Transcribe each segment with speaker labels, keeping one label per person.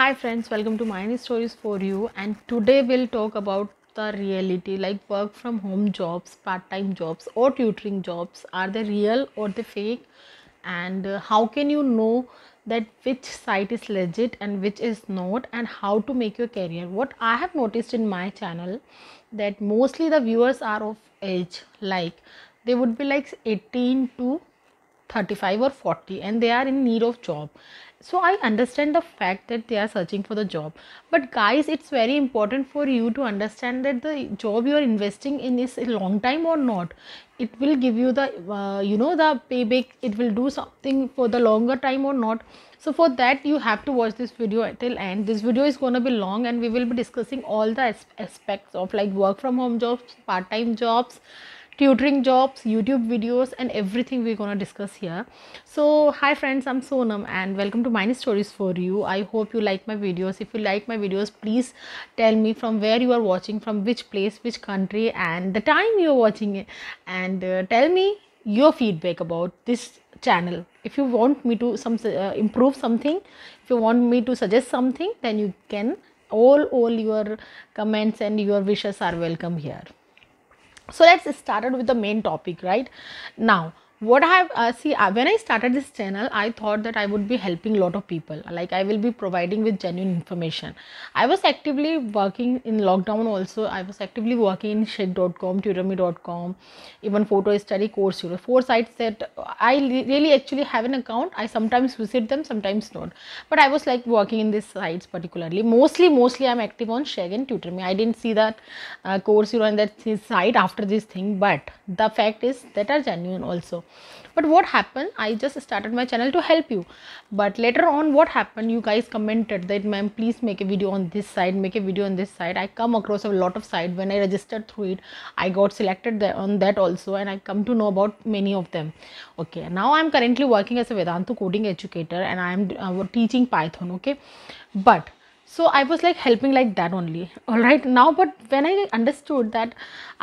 Speaker 1: hi friends welcome to my stories for you and today we'll talk about the reality like work from home jobs part-time jobs or tutoring jobs are they real or the fake and uh, how can you know that which site is legit and which is not and how to make your career what i have noticed in my channel that mostly the viewers are of age like they would be like 18 to 35 or 40 and they are in need of job so i understand the fact that they are searching for the job but guys it's very important for you to understand that the job you are investing in is a long time or not it will give you the uh, you know the payback it will do something for the longer time or not so for that you have to watch this video till end this video is going to be long and we will be discussing all the aspects of like work from home jobs part time jobs tutoring jobs, YouTube videos and everything we're gonna discuss here. So hi friends, I'm Sonam and welcome to Mine Stories for you. I hope you like my videos. If you like my videos, please tell me from where you are watching, from which place, which country and the time you're watching it and uh, tell me your feedback about this channel if you want me to some uh, improve something if you want me to suggest something then you can all all your comments and your wishes are welcome here so let's started with the main topic right now what i have uh, see uh, when i started this channel i thought that i would be helping a lot of people like i will be providing with genuine information i was actively working in lockdown also i was actively working in shake.com tutorme.com even photo study course you know, four sites that i really actually have an account i sometimes visit them sometimes not but i was like working in these sites particularly mostly mostly i'm active on shake and tutorme i didn't see that uh, course you know and that site after this thing but the fact is that are genuine also but what happened i just started my channel to help you but later on what happened you guys commented that ma'am please make a video on this side make a video on this side i come across a lot of site when i registered through it i got selected on that also and i come to know about many of them okay now i'm currently working as a vedanta coding educator and i'm uh, teaching python okay but so i was like helping like that only all right now but when i understood that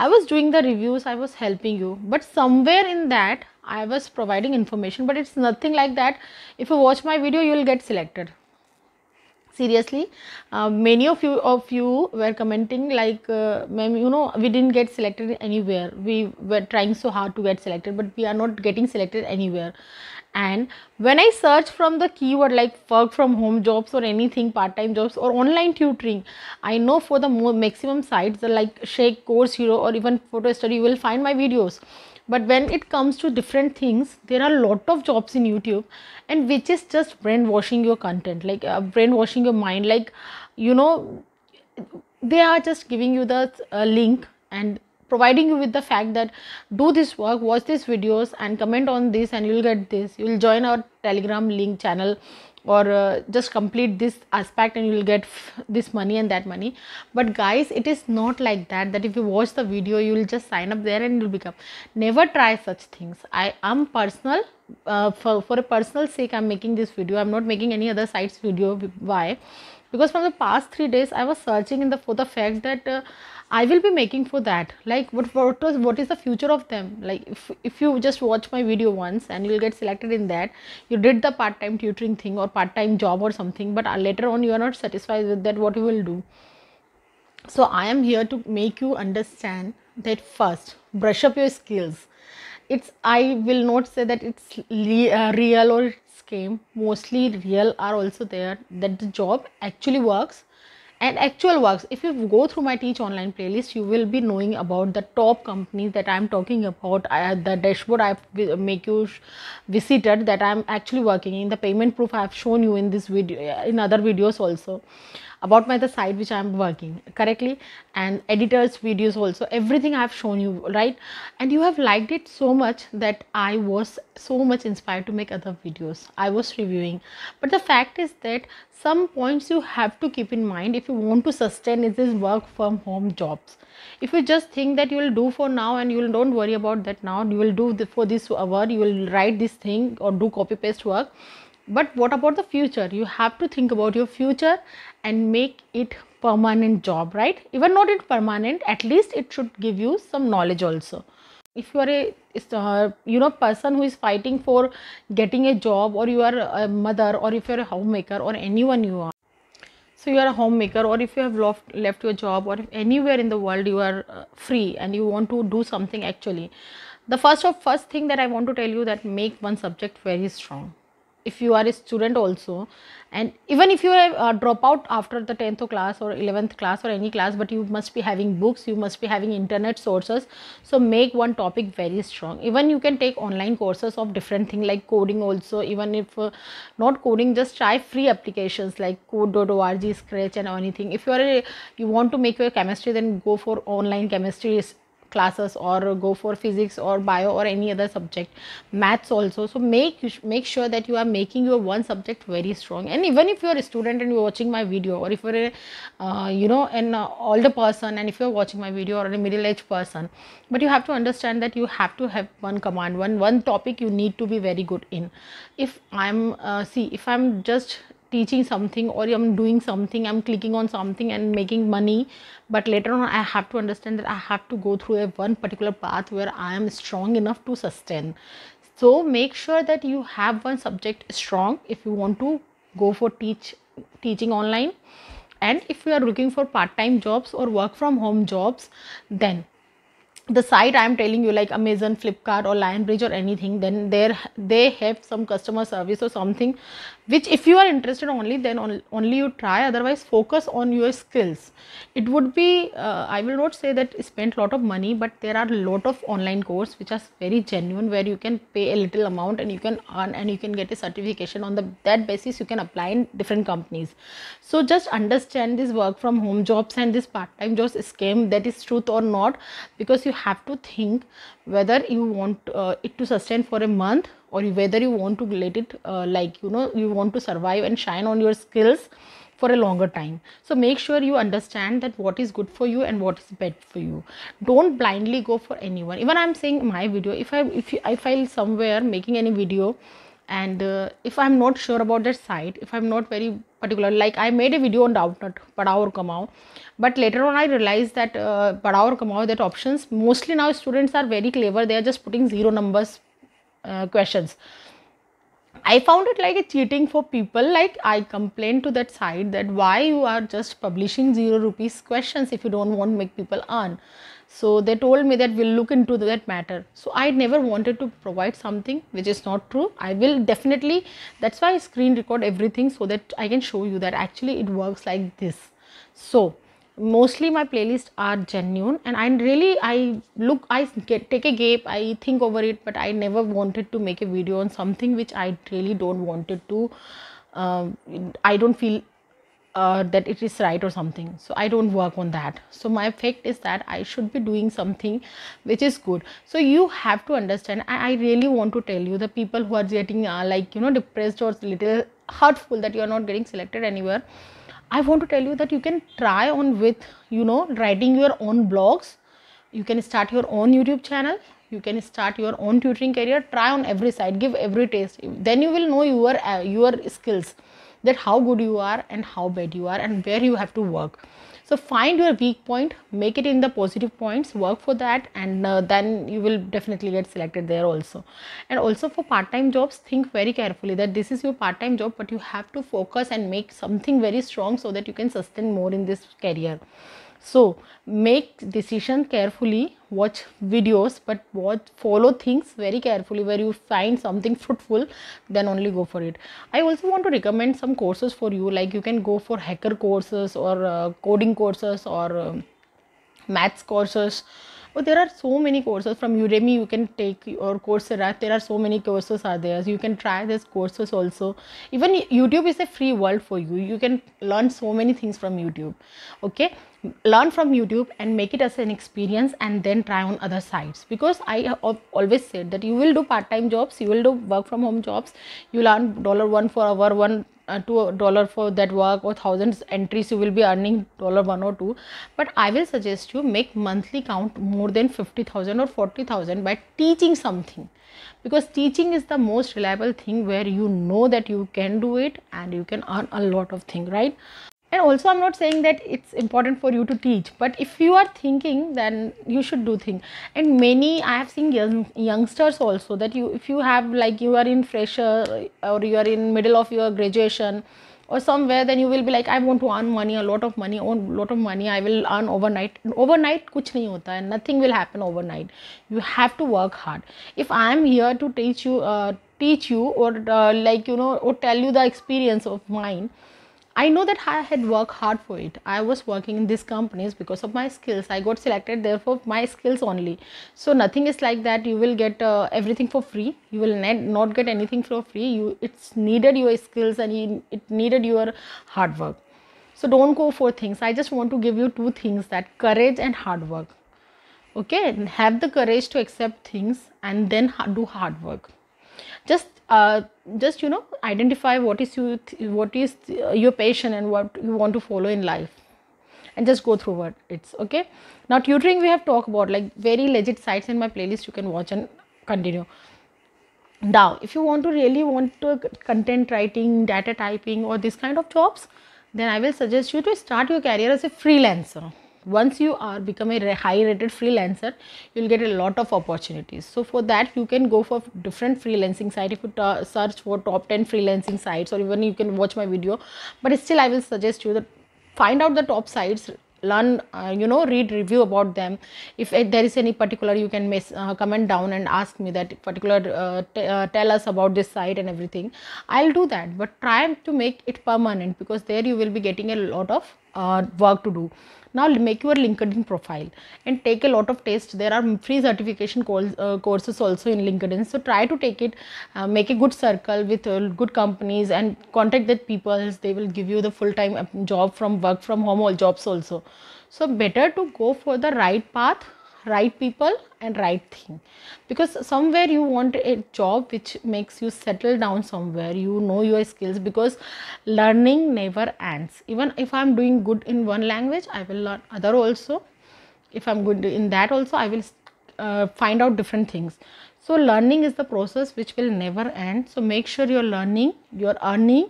Speaker 1: i was doing the reviews i was helping you but somewhere in that i was providing information but it's nothing like that if you watch my video you will get selected seriously uh, many of you of you were commenting like uh, ma'am you know we didn't get selected anywhere we were trying so hard to get selected but we are not getting selected anywhere and when i search from the keyword like work from home jobs or anything part time jobs or online tutoring i know for the more maximum sites like shake course hero or even photo study you will find my videos but when it comes to different things there are a lot of jobs in youtube and which is just brainwashing your content like uh, brainwashing your mind like you know they are just giving you the uh, link and providing you with the fact that do this work watch these videos and comment on this and you'll get this you'll join our telegram link channel or uh, just complete this aspect and you will get f- this money and that money but guys it is not like that that if you watch the video you will just sign up there and you'll become never try such things i am personal uh, for, for a personal sake i'm making this video i'm not making any other sites video why because from the past three days i was searching in the for the fact that uh, i will be making for that like what what was what is the future of them like if, if you just watch my video once and you'll get selected in that you did the part-time tutoring thing or part-time job or something but uh, later on you are not satisfied with that what you will do so i am here to make you understand that first brush up your skills it's i will not say that it's uh, real or came mostly real are also there that the job actually works and actual works if you go through my teach online playlist you will be knowing about the top companies that i'm talking about I, the dashboard i make you visited that i'm actually working in the payment proof i've shown you in this video in other videos also about my the site which i am working correctly and editors videos also everything i have shown you right and you have liked it so much that i was so much inspired to make other videos i was reviewing but the fact is that some points you have to keep in mind if you want to sustain is this work from home jobs if you just think that you will do for now and you will don't worry about that now you will do the, for this hour you will write this thing or do copy paste work but what about the future you have to think about your future and make it permanent job right even not it permanent at least it should give you some knowledge also if you are a uh, you know person who is fighting for getting a job or you are a mother or if you are a homemaker or anyone you are so you are a homemaker or if you have left left your job or if anywhere in the world you are uh, free and you want to do something actually the first of first thing that i want to tell you that make one subject very strong if you are a student also and even if you are a uh, dropout after the 10th class or 11th class or any class but you must be having books you must be having internet sources so make one topic very strong even you can take online courses of different thing like coding also even if uh, not coding just try free applications like code.org scratch and anything if you are a, you want to make your chemistry then go for online chemistry classes or go for physics or bio or any other subject maths also so make make sure that you are making your one subject very strong and even if you are a student and you're watching my video or if you're a uh, you know an uh, older person and if you're watching my video or a middle-aged person but you have to understand that you have to have one command one one topic you need to be very good in if i'm uh, see if i'm just teaching something or i'm doing something i'm clicking on something and making money but later on i have to understand that i have to go through a one particular path where i am strong enough to sustain so make sure that you have one subject strong if you want to go for teach teaching online and if you are looking for part time jobs or work from home jobs then the site i am telling you like amazon flipkart or lionbridge or anything then there they have some customer service or something which if you are interested only then on, only you try otherwise focus on your skills it would be uh, i will not say that spend lot of money but there are lot of online course which are very genuine where you can pay a little amount and you can earn and you can get a certification on the that basis you can apply in different companies so just understand this work from home jobs and this part time jobs scam that is truth or not because you have to think whether you want uh, it to sustain for a month or whether you want to let it uh, like you know you want to survive and shine on your skills for a longer time so make sure you understand that what is good for you and what is bad for you don't blindly go for anyone even i'm saying my video if i if you, i file somewhere making any video and uh, if i'm not sure about that site if i'm not very particular like i made a video on but padao come out, but later on i realized that uh, padao come out that options mostly now students are very clever they are just putting zero numbers uh, questions i found it like a cheating for people like i complained to that side that why you are just publishing zero rupees questions if you don't want to make people earn so they told me that we'll look into that matter. So I never wanted to provide something which is not true. I will definitely, that's why I screen record everything so that I can show you that actually it works like this. So mostly my playlists are genuine and I really, I look, I get, take a gap, I think over it, but I never wanted to make a video on something which I really don't wanted to, uh, I don't feel uh, that it is right or something so i don't work on that so my effect is that i should be doing something which is good so you have to understand i, I really want to tell you the people who are getting uh, like you know depressed or little hurtful that you are not getting selected anywhere i want to tell you that you can try on with you know writing your own blogs you can start your own youtube channel you can start your own tutoring career try on every side give every taste then you will know your uh, your skills that how good you are and how bad you are and where you have to work so find your weak point make it in the positive points work for that and uh, then you will definitely get selected there also and also for part time jobs think very carefully that this is your part time job but you have to focus and make something very strong so that you can sustain more in this career so make decision carefully, watch videos, but watch, follow things very carefully where you find something fruitful, then only go for it. I also want to recommend some courses for you, like you can go for hacker courses or uh, coding courses or um, maths courses Oh, there are so many courses from udemy you can take or coursera there are so many courses are there so you can try these courses also even youtube is a free world for you you can learn so many things from youtube okay learn from youtube and make it as an experience and then try on other sites because i have always said that you will do part-time jobs you will do work from home jobs you learn dollar one for hour one uh, two dollar for that work or thousands entries you will be earning dollar one or two but i will suggest you make monthly count more than 50000 or 40000 by teaching something because teaching is the most reliable thing where you know that you can do it and you can earn a lot of thing right and also i'm not saying that it's important for you to teach but if you are thinking then you should do thing and many i have seen young, youngsters also that you if you have like you are in fresher uh, or you are in middle of your graduation or somewhere then you will be like i want to earn money a lot of money earn lot of money i will earn overnight overnight kuch nahi hota and nothing will happen overnight you have to work hard if i am here to teach you uh, teach you or uh, like you know or tell you the experience of mine I know that I had worked hard for it. I was working in these companies because of my skills. I got selected, therefore, my skills only. So, nothing is like that. You will get uh, everything for free. You will not get anything for free. You It's needed your skills and you, it needed your hard work. So, don't go for things. I just want to give you two things that courage and hard work. Okay, have the courage to accept things and then do hard work. Just uh, just you know identify what is you th- what is th- uh, your passion and what you want to follow in life and just go through what it's okay now tutoring we have talked about like very legit sites in my playlist you can watch and continue now if you want to really want to content writing data typing or this kind of jobs then i will suggest you to start your career as a freelancer once you are become a high rated freelancer you'll get a lot of opportunities so for that you can go for different freelancing site if you t- search for top 10 freelancing sites or even you can watch my video but still i will suggest you that find out the top sites learn uh, you know read review about them if uh, there is any particular you can miss, uh, comment down and ask me that particular uh, t- uh, tell us about this site and everything i'll do that but try to make it permanent because there you will be getting a lot of uh, work to do. Now make your LinkedIn profile and take a lot of tests. There are free certification calls, uh, courses also in LinkedIn. So try to take it, uh, make a good circle with uh, good companies and contact that people. They will give you the full time um, job from work from home All jobs also. So better to go for the right path right people and right thing because somewhere you want a job which makes you settle down somewhere you know your skills because learning never ends even if i'm doing good in one language i will learn other also if i'm good in that also i will uh, find out different things so learning is the process which will never end so make sure you're learning you're earning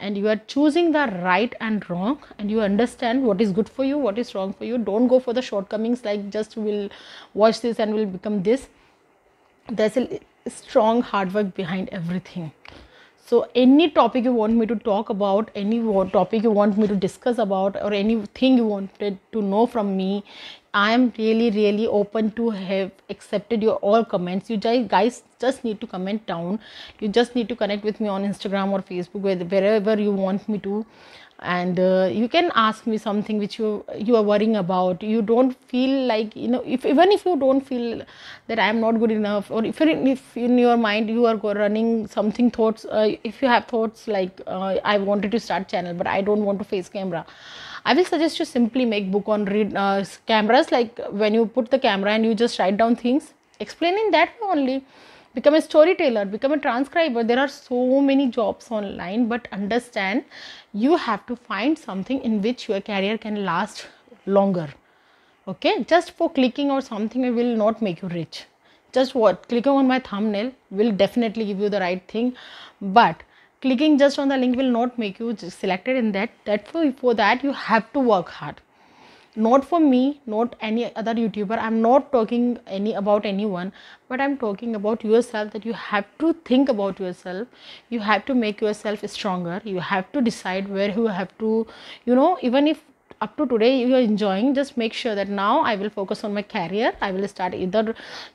Speaker 1: and you are choosing the right and wrong and you understand what is good for you what is wrong for you don't go for the shortcomings like just will watch this and will become this there's a strong hard work behind everything so any topic you want me to talk about any topic you want me to discuss about or anything you wanted to know from me i am really really open to have accepted your all comments you guys just need to comment down you just need to connect with me on instagram or facebook wherever you want me to and uh, you can ask me something which you you are worrying about you don't feel like you know if even if you don't feel that i am not good enough or if if in your mind you are running something thoughts uh, if you have thoughts like uh, i wanted to start channel but i don't want to face camera i will suggest you simply make book on read uh, cameras like when you put the camera and you just write down things explaining that only become a storyteller become a transcriber there are so many jobs online but understand you have to find something in which your career can last longer okay just for clicking or something it will not make you rich just what clicking on my thumbnail will definitely give you the right thing but clicking just on the link will not make you selected in that that for, for that you have to work hard not for me not any other youtuber i'm not talking any about anyone but i'm talking about yourself that you have to think about yourself you have to make yourself stronger you have to decide where you have to you know even if up to today you are enjoying just make sure that now i will focus on my career i will start either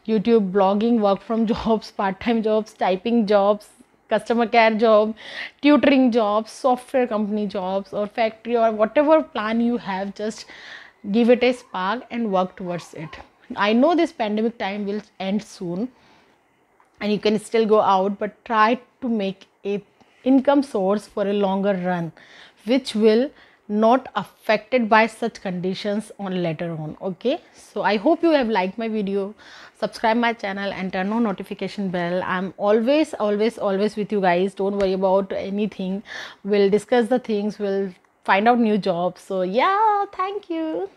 Speaker 1: youtube blogging work from jobs part time jobs typing jobs customer care job tutoring jobs software company jobs or factory or whatever plan you have just give it a spark and work towards it i know this pandemic time will end soon and you can still go out but try to make a income source for a longer run which will not affected by such conditions on later on okay so i hope you have liked my video subscribe my channel and turn on notification bell i'm always always always with you guys don't worry about anything we'll discuss the things we'll find out new jobs so yeah thank you